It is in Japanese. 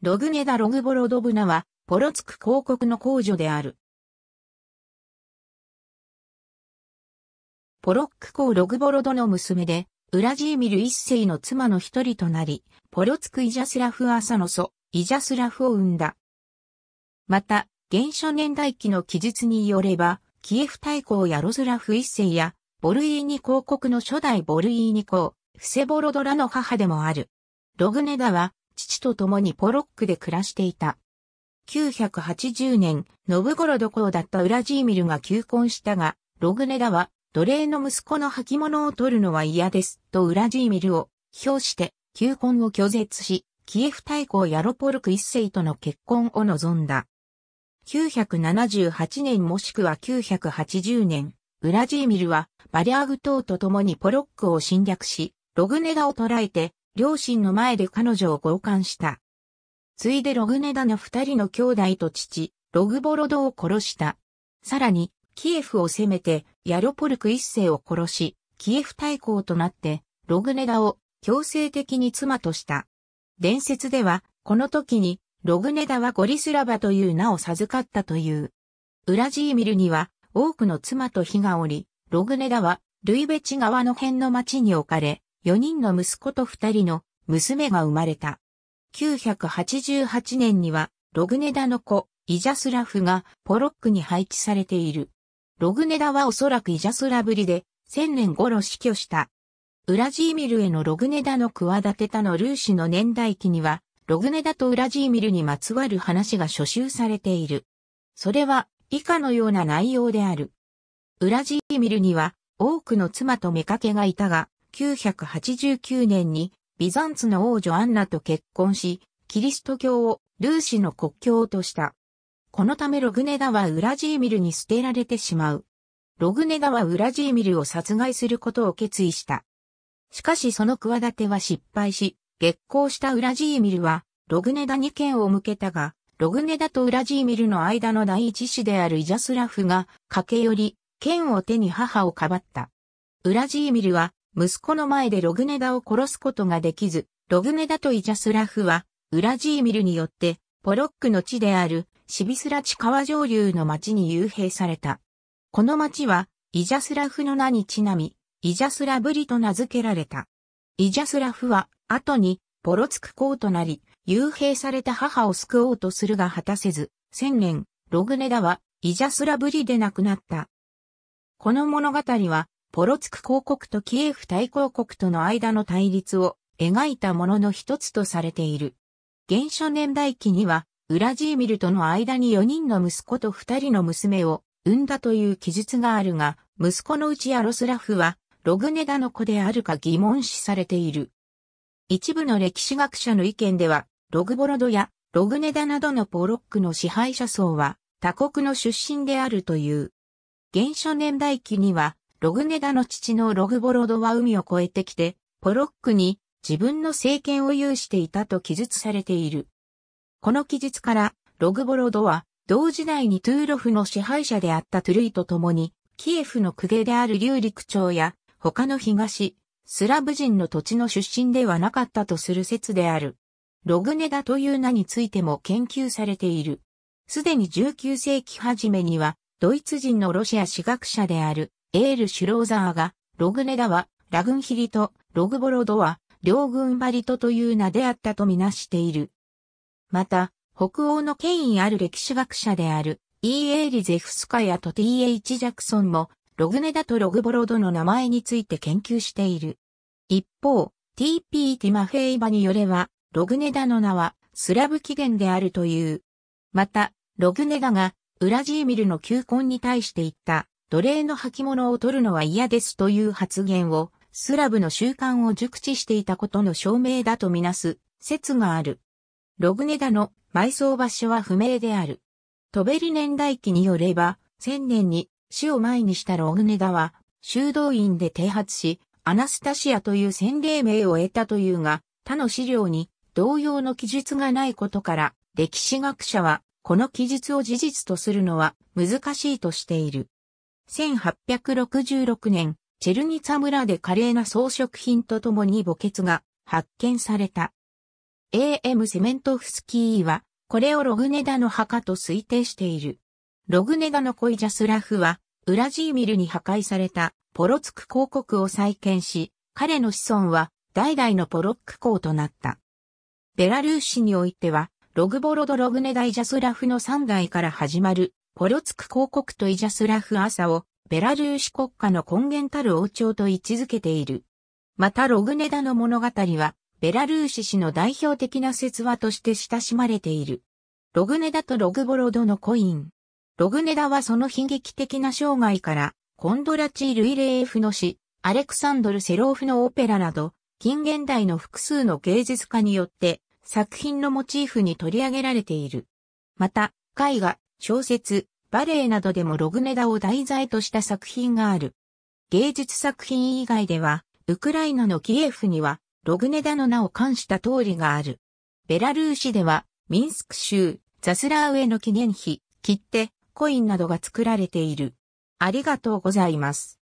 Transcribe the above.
ログネダ・ログボロドブナは、ポロツク公国の公女である。ポロック公ログボロドの娘で、ウラジーミル一世の妻の一人となり、ポロツクイジャスラフ・アサノソ、イジャスラフを生んだ。また、原初年代記の記述によれば、キエフ大公やロズラフ一世や、ボルイーニ公国の初代ボルイーニ公、フセボロドラの母でもある。ログネダは、父と共にポロックで暮らしていた。980年、ノブゴロド公だったウラジーミルが求婚したが、ログネダは、奴隷の息子の履物を取るのは嫌です、とウラジーミルを、表して、求婚を拒絶し、キエフ大公ヤロポルク一世との結婚を望んだ。978年もしくは980年、ウラジーミルはバリアーグ島と共にポロックを侵略し、ログネダを捕らえて両親の前で彼女を強姦した。ついでログネダの二人の兄弟と父、ログボロドを殺した。さらに、キエフを攻めて、ヤロポルク一世を殺し、キエフ大公となって、ログネダを強制的に妻とした。伝説では、この時に、ログネダはゴリスラバという名を授かったという。ウラジーミルには、多くの妻と火がおり、ログネダは、ルイベチ川の辺の町に置かれ、4人の息子と2人の娘が生まれた。988年には、ログネダの子、イジャスラフがポロックに配置されている。ログネダはおそらくイジャスラぶりで、1000年頃死去した。ウラジーミルへのログネダの企てたのルーシの年代記には、ログネダとウラジーミルにまつわる話が書集されている。それは、以下のような内容である。ウラジーミルには、多くの妻と妾がいたが、1989年にビザンツの王女アンナと結婚し、キリスト教をルーシの国教とした。このためログネダはウラジーミルに捨てられてしまう。ログネダはウラジーミルを殺害することを決意した。しかしその企ては失敗し、激光したウラジーミルは、ログネダに剣を向けたが、ログネダとウラジーミルの間の第一子であるイジャスラフが、駆け寄り、剣を手に母をかばった。ウラジーミルは、息子の前でログネダを殺すことができず、ログネダとイジャスラフは、ウラジーミルによって、ポロックの地であるシビスラチ川上流の町に幽閉された。この町は、イジャスラフの名にちなみ、イジャスラブリと名付けられた。イジャスラフは、後に、ポロツク公となり、幽閉された母を救おうとするが果たせず、千年、ログネダは、イジャスラブリで亡くなった。この物語は、ポロツク公国とキエフ大公国との間の対立を描いたものの一つとされている。原初年代記には、ウラジーミルとの間に4人の息子と2人の娘を産んだという記述があるが、息子のうちアロスラフは、ログネダの子であるか疑問視されている。一部の歴史学者の意見では、ログボロドやログネダなどのポロックの支配者層は、他国の出身であるという。原初年代記には、ログネダの父のログボロドは海を越えてきて、ポロックに自分の政権を有していたと記述されている。この記述から、ログボロドは、同時代にトゥーロフの支配者であったトゥルイと共に、キエフの公家である流陸町や、他の東、スラブ人の土地の出身ではなかったとする説である。ログネダという名についても研究されている。すでに19世紀初めには、ドイツ人のロシア史学者であるエール・シュローザーが、ログネダは、ラグンヒリと、ログボロドは、両軍バリトという名であったとみなしている。また、北欧の権威ある歴史学者である、E. エーリゼフスカヤと T.H. ジャクソンも、ログネダとログボロドの名前について研究している。一方、T.P. ティマフェイバによれば、ログネダの名は、スラブ起源であるという。また、ログネダが、ウラジーミルの求婚に対して言った、奴隷の履物を取るのは嫌ですという発言を、スラブの習慣を熟知していたことの証明だとみなす説がある。ログネダの埋葬場所は不明である。トベリ年代記によれば、千年に死を前にしたログネダは、修道院で剃髪し、アナスタシアという洗礼名を得たというが、他の資料に同様の記述がないことから、歴史学者は、この記述を事実とするのは難しいとしている。1866年、チェルニツァ村で華麗な装飾品とともに墓穴が発見された。A.M. セメントフスキーは、これをログネダの墓と推定している。ログネダのコイジャスラフは、ウラジーミルに破壊されたポロツク公国を再建し、彼の子孫は代々のポロック公となった。ベラルーシにおいては、ログボロド・ログネダイ・ジャスラフの3代から始まるポロツク公国とイジャスラフ・アサを、ベラルーシ国家の根源たる王朝と位置づけている。またログネダの物語は、ベラルーシ氏の代表的な説話として親しまれている。ログネダとログボロドのコイン。ログネダはその悲劇的な生涯から、コンドラチー・ルイレーフの詩、アレクサンドル・セローフのオペラなど、近現代の複数の芸術家によって、作品のモチーフに取り上げられている。また、絵画、小説、バレエなどでもログネダを題材とした作品がある。芸術作品以外では、ウクライナのキエフには、ログネダの名を冠した通りがある。ベラルーシでは、ミンスク州、ザスラーウェの記念碑、切手、コインなどが作られている。ありがとうございます。